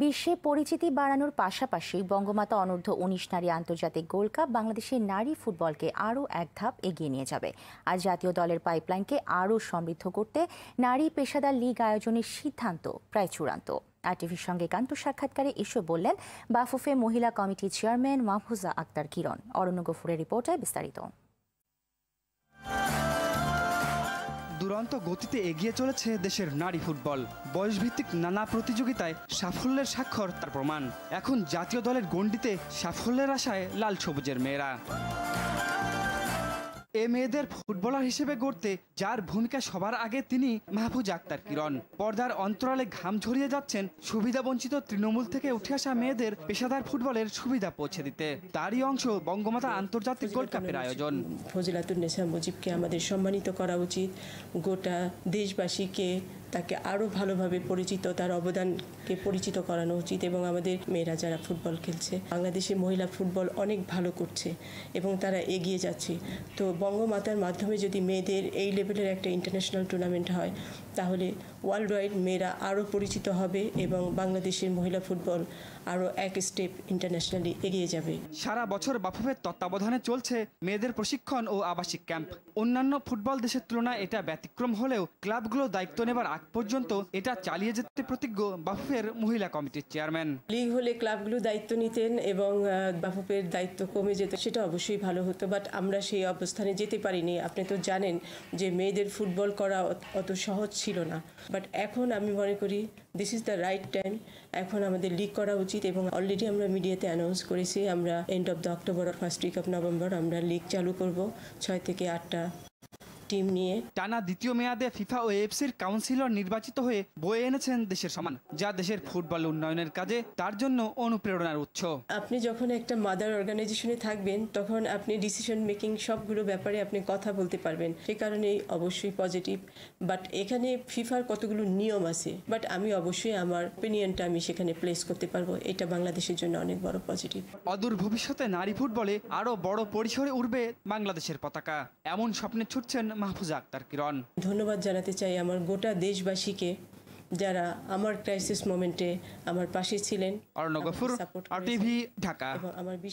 বিশ্বে পরিচিতি বাড়ানোর পাশাপাশি বঙ্গমাতা অনূর্ধ্ব উনিশ নারী আন্তর্জাতিক গোল্ড কাপ বাংলাদেশের নারী ফুটবলকে আরও এক ধাপ এগিয়ে নিয়ে যাবে আর জাতীয় দলের পাইপলাইনকে আরও সমৃদ্ধ করতে নারী পেশাদার লীগ আয়োজনের সিদ্ধান্ত প্রায় চূড়ান্ত আরটিভির সঙ্গে কান্ত সাক্ষাৎকারে এসব বললেন বাফুফে মহিলা কমিটি চেয়ারম্যান মাহফুজা আক্তার কিরণ অরণ্য গফুরের রিপোর্টে বিস্তারিত দুরন্ত গতিতে এগিয়ে চলেছে দেশের নারী ফুটবল বয়সভিত্তিক নানা প্রতিযোগিতায় সাফল্যের স্বাক্ষর তার প্রমাণ এখন জাতীয় দলের গণ্ডিতে সাফল্যের আশায় লাল সবুজের মেয়েরা এ মেয়েদের ফুটবলার হিসেবে গড়তে যার ভূমিকা সবার আগে তিনি মাহফুজ আক্তার কিরণ পর্দার অন্তরালে ঘাম ঝরিয়ে যাচ্ছেন সুবিধাবঞ্চিত তৃণমূল থেকে উঠে আসা মেয়েদের পেশাদার ফুটবলের সুবিধা পৌঁছে দিতে তারই অংশ বঙ্গমাতা আন্তর্জাতিক গোল্ড কাপের আয়োজন ফজিলাতুন্নেসা মুজিবকে আমাদের সম্মানিত করা উচিত গোটা দেশবাসীকে তাকে আরও ভালোভাবে পরিচিত তার অবদানকে পরিচিত করানো উচিত এবং আমাদের মেয়েরা যারা ফুটবল খেলছে বাংলাদেশে মহিলা ফুটবল অনেক ভালো করছে এবং তারা এগিয়ে যাচ্ছে তো বঙ্গমাতার মাধ্যমে যদি মেয়েদের এই লেভেলের একটা ইন্টারন্যাশনাল টুর্নামেন্ট হয় তাহলে ওয়ার্ল্ড ওয়াইড মেয়েরা আরও পরিচিত হবে এবং বাংলাদেশের মহিলা ফুটবল আরও এক স্টেপ ইন্টারন্যাশনালি এগিয়ে যাবে সারা বছর বাফুফের তত্ত্বাবধানে চলছে মেয়েদের প্রশিক্ষণ ও আবাসিক ক্যাম্প অন্যান্য ফুটবল দেশের তুলনায় এটা ব্যতিক্রম হলেও ক্লাবগুলো দায়িত্ব নেবার আগ পর্যন্ত এটা চালিয়ে যেতে প্রতিজ্ঞ বাফুফের মহিলা কমিটির চেয়ারম্যান লিগ হলে ক্লাবগুলো দায়িত্ব নিতেন এবং বাফুফের দায়িত্ব কমে যেত সেটা অবশ্যই ভালো হতো বাট আমরা সেই অবস্থানে যেতে পারিনি আপনি তো জানেন যে মেয়েদের ফুটবল করা অত সহজ ছিল না বাট এখন আমি মনে করি this is the right time এখন আমাদের লিক করা উচিত এবং অলরেডি আমরা মিডিয়াতে অ্যানাউন্স করেছি আমরা end of the October first week of November আমরা লিক চালু করব ছয় থেকে আটটা টিম নিয়ে টানা দ্বিতীয় মেয়াদে ফিফা ও এফসির কাউন্সিলর নির্বাচিত হয়ে বয়ে এনেছেন দেশের সমান যা দেশের ফুটবল উন্নয়নের কাজে তার জন্য অনুপ্রেরণার উৎস আপনি যখন একটা মাদার অর্গানাইজেশনে থাকবেন তখন আপনি ডিসিশন মেকিং সবগুলো ব্যাপারে আপনি কথা বলতে পারবেন সে কারণে অবশ্যই পজিটিভ বাট এখানে ফিফার কতগুলো নিয়ম আছে বাট আমি অবশ্যই আমার ওপিনিয়নটা আমি সেখানে প্লেস করতে পারবো এটা বাংলাদেশের জন্য অনেক বড় পজিটিভ অদূর ভবিষ্যতে নারী ফুটবলে আরও বড় পরিসরে উঠবে বাংলাদেশের পতাকা এমন স্বপ্নে ছুটছেন মাহফুজা আক্তার কিরণ ধন্যবাদ জানাতে চাই আমার গোটা দেশবাসীকে যারা আমার ক্রাইসিস মোমেন্টে আমার পাশে ছিলেন অর্ণগফুর আর ঢাকা আমার